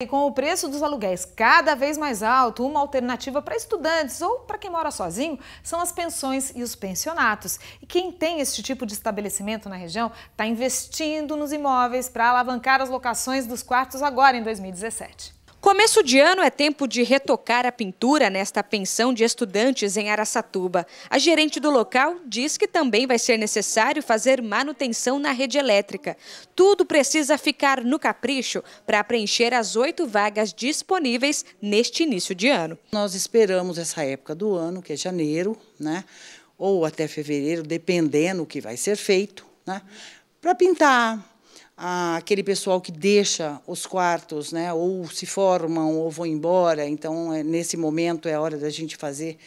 E com o preço dos aluguéis cada vez mais alto, uma alternativa para estudantes ou para quem mora sozinho são as pensões e os pensionatos. E quem tem este tipo de estabelecimento na região está investindo nos imóveis para alavancar as locações dos quartos agora em 2017. Começo de ano é tempo de retocar a pintura nesta pensão de estudantes em Araçatuba. A gerente do local diz que também vai ser necessário fazer manutenção na rede elétrica. Tudo precisa ficar no capricho para preencher as oito vagas disponíveis neste início de ano. Nós esperamos essa época do ano, que é janeiro, né? ou até fevereiro, dependendo o que vai ser feito, né? para pintar, aquele pessoal que deixa os quartos, né, ou se formam ou vão embora. Então, é, nesse momento é a hora da gente fazer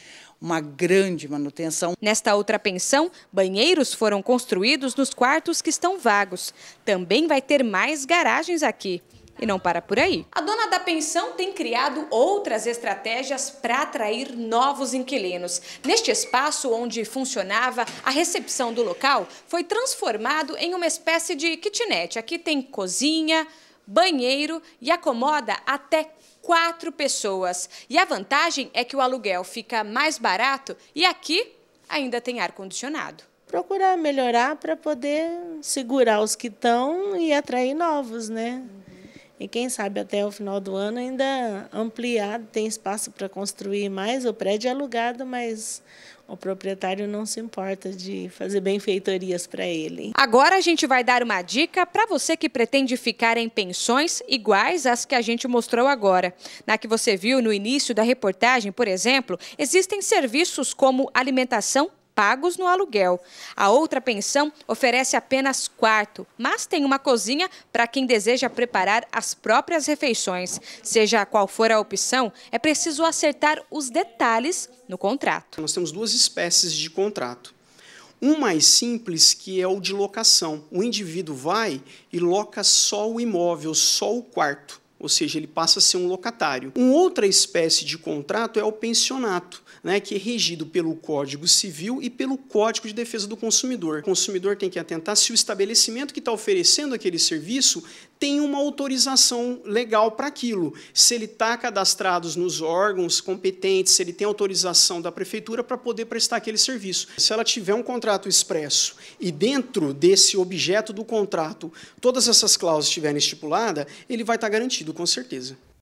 uma grande manutenção. Nesta outra pensão, banheiros foram construídos nos quartos que estão vagos. Também vai ter mais garagens aqui e não para por aí. A dona da pensão tem criado outras estratégias para atrair novos inquilinos. Neste espaço onde funcionava, a recepção do local foi transformado em uma espécie de kitnet. Aqui tem cozinha, banheiro e acomoda até quatro pessoas. E a vantagem é que o aluguel fica mais barato e aqui ainda tem ar-condicionado procurar melhorar para poder segurar os que estão e atrair novos, né? E quem sabe até o final do ano ainda ampliado, tem espaço para construir mais. O prédio é alugado, mas o proprietário não se importa de fazer benfeitorias para ele. Agora a gente vai dar uma dica para você que pretende ficar em pensões iguais às que a gente mostrou agora. Na que você viu no início da reportagem, por exemplo, existem serviços como alimentação pagos no aluguel. A outra pensão oferece apenas quarto, mas tem uma cozinha para quem deseja preparar as próprias refeições. Seja qual for a opção, é preciso acertar os detalhes no contrato. Nós temos duas espécies de contrato. Um mais simples, que é o de locação. O indivíduo vai e loca só o imóvel, só o quarto ou seja, ele passa a ser um locatário. Uma outra espécie de contrato é o pensionato, né, que é regido pelo Código Civil e pelo Código de Defesa do Consumidor. O consumidor tem que atentar se o estabelecimento que está oferecendo aquele serviço tem uma autorização legal para aquilo, se ele está cadastrado nos órgãos competentes, se ele tem autorização da prefeitura para poder prestar aquele serviço. Se ela tiver um contrato expresso e dentro desse objeto do contrato todas essas cláusulas estiverem estipuladas, ele vai estar tá garantido com certeza.